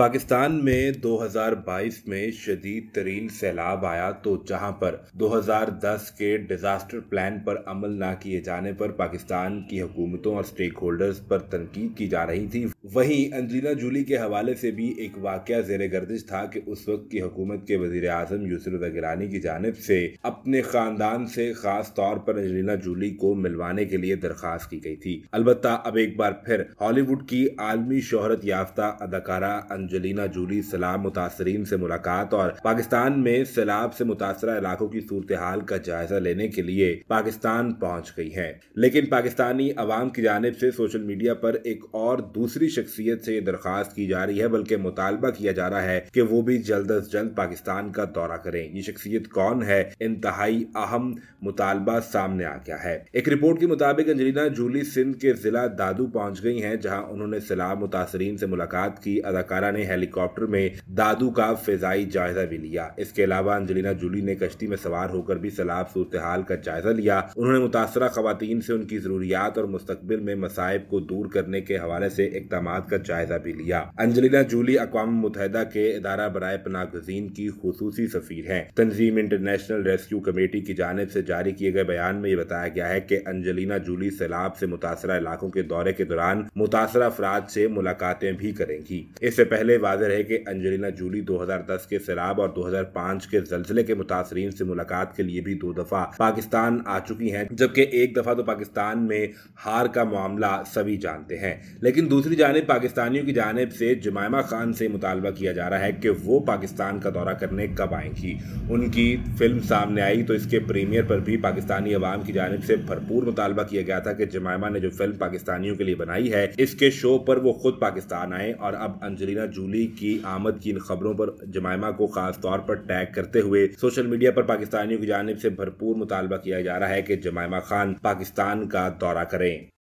पाकिस्तान में 2022 में शदीद तरीन सैलाब आया तो जहां पर 2010 के डिजास्टर प्लान पर अमल ना किए जाने पर पाकिस्तान की हुकूमतों और स्टेक होल्डर्स पर तनकीद की जा रही थी वहीं अंजलिना जूली के हवाले से भी एक वाक़ जेर गर्दिश था कि उस वक्त की हुकूमत के वजीर आजम यूसुफ गिलानी की जानब से अपने खानदान से खास तौर पर अंजलिना जूली को मिलवाने के लिए दरख्वास्त की गई थी अलबत् अब एक बार फिर हॉलीवुड की आलमी शोहरत याफ्ता अदाकारा अंजलिना जूली सैलाब मुतासरीन से मुलाकात और पाकिस्तान में सैलाब से मुतासर इलाकों की सूरत हाल का जायजा लेने के लिए पाकिस्तान पहुंच गई है लेकिन पाकिस्तानी अवाम की जानब से सोशल मीडिया पर एक और दूसरी शख्सियत से दरख्वास्त की जा रही है बल्कि मुतालबा किया जा रहा है कि वो भी जल्द अज जल्द पाकिस्तान का दौरा करें ये शख्सियत कौन है इंतहाई अहम मुतालबा सामने आ गया है एक रिपोर्ट के मुताबिक अंजलिना जूली सिंध के जिला दादू पहुंच गई हैं जहां उन्होंने सैलाब मुतासरीन से मुलाकात की अदाकारा मिश्रा ने हेलीकॉप्टर में दादू का फिजाई जायजा भी लिया इसके अलावा अंजलिना जूली ने कश्ती में सवार होकर भी सैलाब सूरत हाल का जायजा लिया उन्होंने मुतासर खातन से उनकी जरूरियात और मुस्तबिल में मसायब को दूर करने के हवाले से इकदाम का जायजा भी लिया अंजलिना जूली अकवा मुतहदा के इदारा बरए पनागजीन की खसूसी सफीर है तंजीम इंटरनेशनल रेस्क्यू कमेटी की जानब से जारी किए गए बयान में ये बताया गया है की अंजलिना जूली सैलाब से मुतासर इलाकों के दौरे के दौरान मुतासर अफराद से मुलाकातें भी करेंगी इससे पहले पहले वाज रहे कि अंजलिना जूली 2010 के सैलाब और 2005 के जलसले के मुतासरीन से मुलाकात के लिए भी दो दफा पाकिस्तान आ चुकी हैं जबकि एक दफा तो पाकिस्तान में हार का मामला सभी जानते हैं लेकिन दूसरी जानब पाकिस्तानियों की जानब से जमायमा खान से मुतालबा किया जा रहा है कि वो पाकिस्तान का दौरा करने कब आएंगी उनकी फिल्म सामने आई तो इसके प्रीमियर पर भी पाकिस्तानी अवाम की जानब से भरपूर मुतालबा किया गया था कि जमायमा ने जो फिल्म पाकिस्तानियों के लिए बनाई है इसके शो पर वो खुद पाकिस्तान आए और अब अंजलिना जूली की आमद की इन खबरों पर जमायमा को खास तौर पर टैग करते हुए सोशल मीडिया पर पाकिस्तानियों की जानब से भरपूर मुतालबा किया जा रहा है कि जमायमा खान पाकिस्तान का दौरा करें